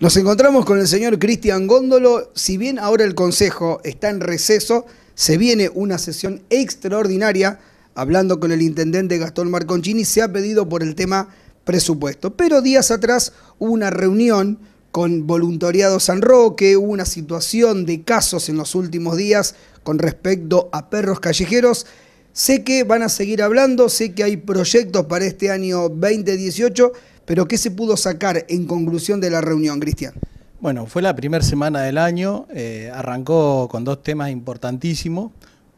Nos encontramos con el señor Cristian Góndolo. Si bien ahora el Consejo está en receso, se viene una sesión extraordinaria. Hablando con el intendente Gastón Marconchini, se ha pedido por el tema presupuesto. Pero días atrás hubo una reunión con Voluntariado San Roque, hubo una situación de casos en los últimos días con respecto a perros callejeros. Sé que van a seguir hablando, sé que hay proyectos para este año 2018. Pero ¿qué se pudo sacar en conclusión de la reunión, Cristian? Bueno, fue la primera semana del año, eh, arrancó con dos temas importantísimos,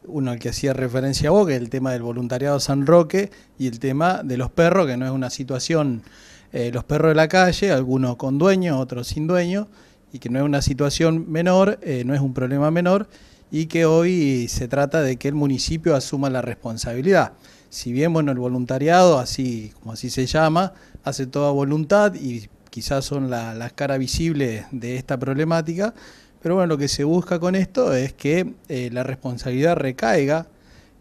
uno al que hacía referencia a vos, que es el tema del voluntariado San Roque, y el tema de los perros, que no es una situación, eh, los perros de la calle, algunos con dueño, otros sin dueño, y que no es una situación menor, eh, no es un problema menor, y que hoy se trata de que el municipio asuma la responsabilidad. Si bien, bueno, el voluntariado, así como así se llama, hace toda voluntad y quizás son la, las caras visibles de esta problemática, pero bueno, lo que se busca con esto es que eh, la responsabilidad recaiga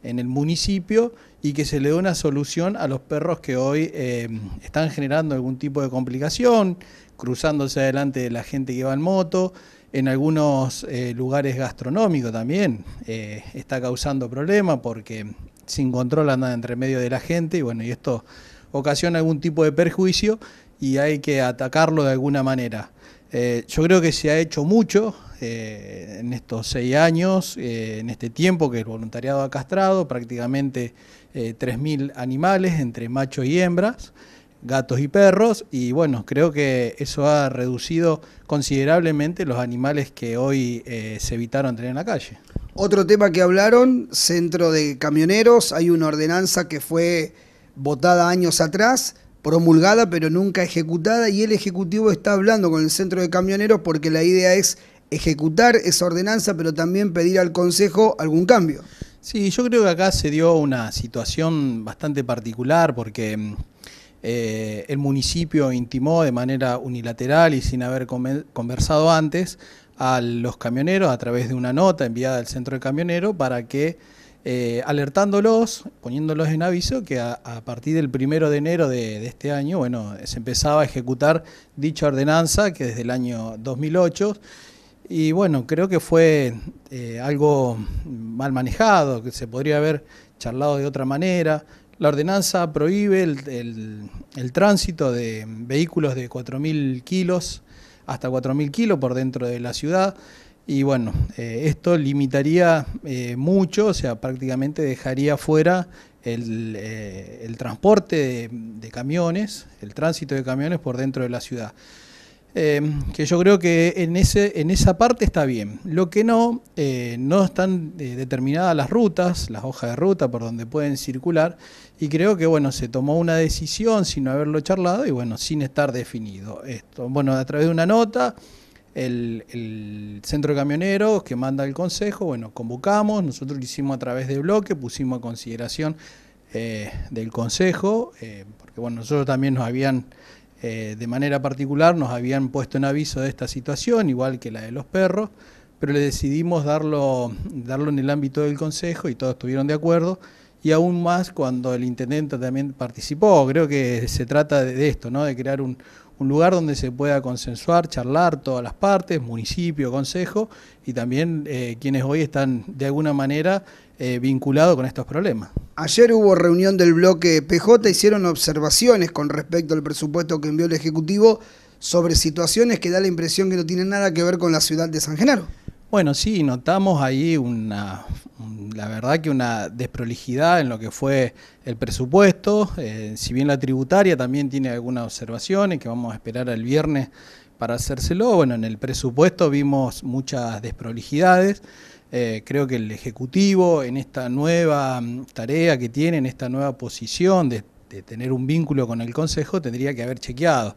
en el municipio y que se le dé una solución a los perros que hoy eh, están generando algún tipo de complicación, cruzándose adelante de la gente que va en moto, en algunos eh, lugares gastronómicos también eh, está causando problemas porque sin control andan entre medio de la gente y bueno, y esto ocasiona algún tipo de perjuicio y hay que atacarlo de alguna manera. Eh, yo creo que se ha hecho mucho en estos seis años, en este tiempo que el voluntariado ha castrado prácticamente 3.000 animales entre machos y hembras gatos y perros y bueno, creo que eso ha reducido considerablemente los animales que hoy eh, se evitaron tener en la calle. Otro tema que hablaron, centro de camioneros, hay una ordenanza que fue votada años atrás, promulgada pero nunca ejecutada y el Ejecutivo está hablando con el centro de camioneros porque la idea es ejecutar esa ordenanza pero también pedir al Consejo algún cambio. Sí, yo creo que acá se dio una situación bastante particular porque mm, eh, el municipio intimó de manera unilateral y sin haber conversado antes a los camioneros a través de una nota enviada al centro de camioneros para que eh, alertándolos, poniéndolos en aviso que a, partir del primero de enero de, este año, bueno, se empezaba a ejecutar dicha ordenanza que desde el año 2008 y bueno, creo que fue eh, algo mal manejado, que se podría haber charlado de otra manera. La ordenanza prohíbe el, tránsito de vehículos de 4.000 kilos hasta 4.000 kilos por dentro de la ciudad. Y bueno, eh, esto limitaría eh, mucho, o sea, prácticamente dejaría fuera el, eh, transporte de camiones, el tránsito de camiones por dentro de la ciudad. Eh, que yo creo que en, ese, en esa parte está bien. Lo que no, eh, no están eh, determinadas las rutas, las hojas de ruta por donde pueden circular, y creo que bueno, se tomó una decisión sin haberlo charlado y bueno, sin estar definido esto. Bueno, a través de una nota, el, el centro de camioneros que manda el consejo, bueno, convocamos, nosotros lo hicimos a través de bloque, pusimos a consideración del consejo, porque bueno, nosotros también nos habían eh, de manera particular nos habían puesto en aviso de esta situación, igual que la de los perros, pero le decidimos darlo, darlo en el ámbito del Consejo y todos estuvieron de acuerdo y aún más cuando el intendente también participó. Creo que se trata de esto, ¿no? de crear un, lugar donde se pueda consensuar, charlar todas las partes, municipio, consejo y también eh, quienes hoy están de alguna manera eh, vinculados con estos problemas. Ayer hubo reunión del bloque PJ, hicieron observaciones con respecto al presupuesto que envió el Ejecutivo sobre situaciones que da la impresión que no tienen nada que ver con la ciudad de San Genaro. Bueno, sí, notamos ahí una, la verdad que una desprolijidad en lo que fue el presupuesto, eh, si bien la tributaria también tiene algunas observaciones que vamos a esperar el viernes para hacérselo, bueno, en el presupuesto vimos muchas desprolijidades, eh, creo que el Ejecutivo en esta nueva mm, tarea que tiene, en esta nueva posición de tener un vínculo con el Consejo, tendría que haber chequeado.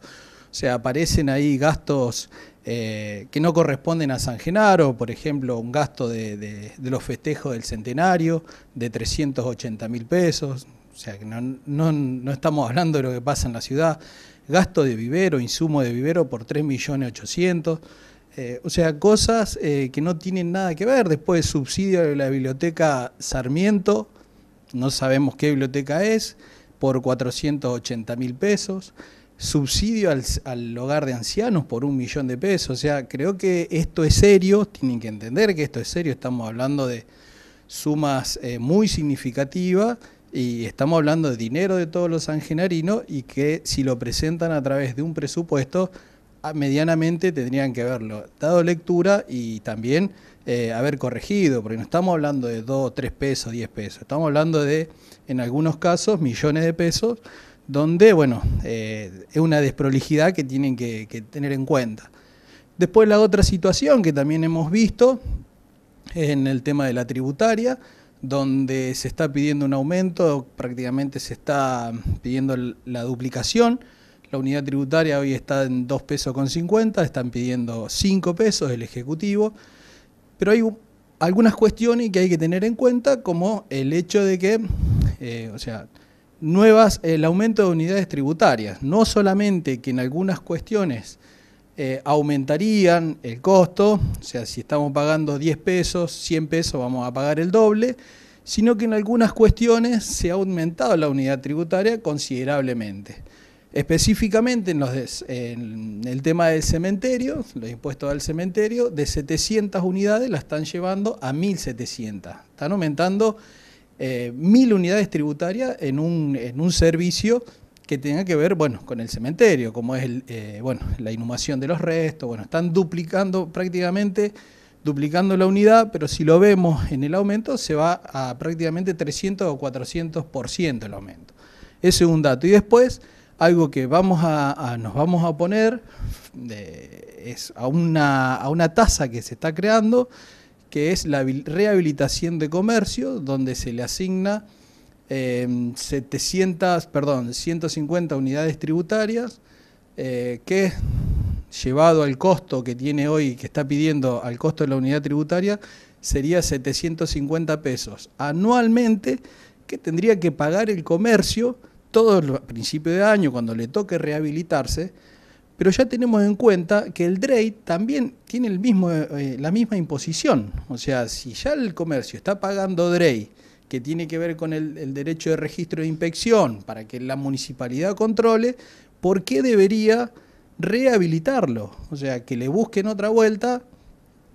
O sea, aparecen ahí gastos eh, que no corresponden a San Genaro, por ejemplo, un gasto de, los festejos del centenario de 380 mil pesos, o sea que no, estamos hablando de lo que pasa en la ciudad, gasto de vivero, insumo de vivero por 3 millones eh, o sea, cosas eh, que no tienen nada que ver, después subsidio de la biblioteca Sarmiento, no sabemos qué biblioteca es, por 480 mil pesos, subsidio al, hogar de ancianos por un millón de pesos. O sea, creo que esto es serio, tienen que entender que esto es serio, estamos hablando de sumas eh, muy significativas y estamos hablando de dinero de todos los angenarinos y que si lo presentan a través de un presupuesto, ah, medianamente tendrían que haberlo dado lectura y también eh, haber corregido, porque no estamos hablando de dos, tres pesos, 10 pesos, estamos hablando de, en algunos casos, millones de pesos donde, bueno, eh, es una desprolijidad que tienen que, tener en cuenta. Después la otra situación que también hemos visto es en el tema de la tributaria, donde se está pidiendo un aumento, prácticamente se está pidiendo la duplicación. La unidad tributaria hoy está en 2 pesos con 50, están pidiendo 5 pesos el Ejecutivo, pero hay algunas cuestiones que hay que tener en cuenta, como el hecho de que, eh, o sea, nuevas, el aumento de unidades tributarias, no solamente que en algunas cuestiones eh, aumentarían el costo, o sea, si estamos pagando 10 pesos, 100 pesos vamos a pagar el doble, sino que en algunas cuestiones se ha aumentado la unidad tributaria considerablemente. Específicamente en, los en el tema del cementerio, los impuestos al cementerio, de 700 unidades la están llevando a 1.700. Están aumentando eh, mil unidades tributarias en un, servicio que tenga que ver, bueno, con el cementerio, como es eh, bueno, la inhumación de los restos, bueno, están duplicando prácticamente, duplicando la unidad, pero si lo vemos en el aumento, se va a prácticamente 300 o 400% el aumento. Ese es un dato. Y después, algo que vamos a, nos vamos a poner eh, es a una, a una tasa que se está creando, que es la rehabilitación de comercio, donde se le asigna 700, eh, perdón, 150 unidades tributarias, eh, que llevado al costo que tiene hoy, que está pidiendo al costo de la unidad tributaria, sería 750 pesos anualmente que tendría que pagar el comercio todo el principio de año cuando le toque rehabilitarse pero ya tenemos en cuenta que el DREI también tiene el mismo, eh, la misma imposición. O sea, si ya el comercio está pagando DREI, que tiene que ver con el, el derecho de registro de inspección para que la municipalidad controle, ¿por qué debería rehabilitarlo? O sea, que le busquen otra vuelta,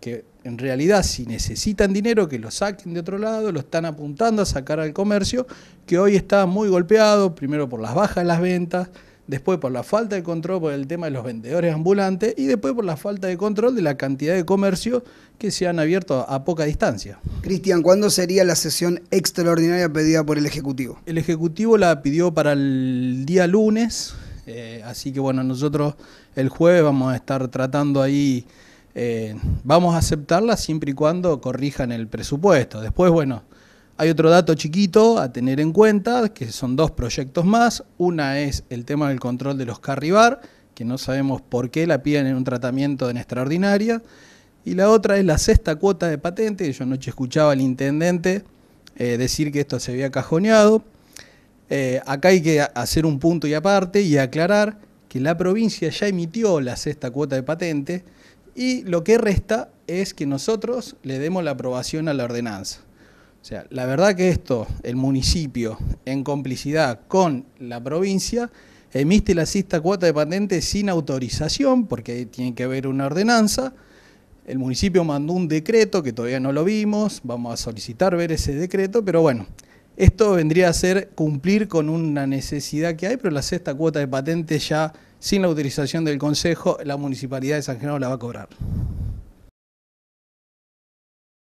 que en realidad si necesitan dinero, que lo saquen de otro lado, lo están apuntando a sacar al comercio, que hoy está muy golpeado, primero por las bajas de las ventas, después por la falta de control por el tema de los vendedores ambulantes y después por la falta de control de la cantidad de comercio que se han abierto a poca distancia. Cristian, ¿cuándo sería la sesión extraordinaria pedida por el Ejecutivo? El Ejecutivo la pidió para el día lunes, eh, así que bueno, nosotros el jueves vamos a estar tratando ahí, eh, vamos a aceptarla siempre y cuando corrijan el presupuesto. Después, bueno hay otro dato chiquito a tener en cuenta, que son dos proyectos más. Una es el tema del control de los carribar, que no sabemos por qué la piden en un tratamiento en extraordinaria. Y la otra es la sexta cuota de patente. Yo anoche escuchaba al intendente eh, decir que esto se había cajoneado. Eh, acá hay que hacer un punto y aparte y aclarar que la provincia ya emitió la sexta cuota de patente y lo que resta es que nosotros le demos la aprobación a la ordenanza. O sea, la verdad que esto, el municipio, en complicidad con la provincia, emite la sexta cuota de patente sin autorización, porque tiene que haber una ordenanza. El municipio mandó un decreto que todavía no lo vimos, vamos a solicitar ver ese decreto, pero bueno, esto vendría a ser cumplir con una necesidad que hay, pero la sexta cuota de patente ya sin la autorización del Consejo, la Municipalidad de San Genaro la va a cobrar.